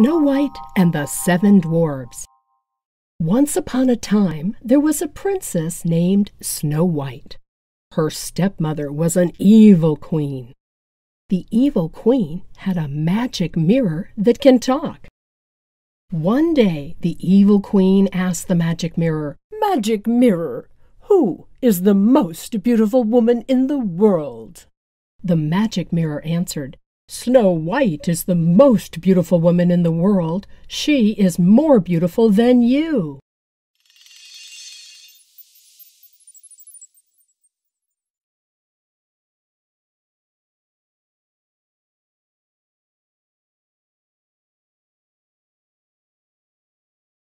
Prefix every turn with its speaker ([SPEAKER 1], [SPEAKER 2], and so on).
[SPEAKER 1] Snow White and the Seven Dwarfs. Once upon a time, there was a princess named Snow White. Her stepmother was an evil queen. The evil queen had a magic mirror that can talk. One day, the evil queen asked the magic mirror, Magic mirror, who is the most beautiful woman in the world? The magic mirror answered, Snow White is the most beautiful woman in the world. She is more beautiful than you.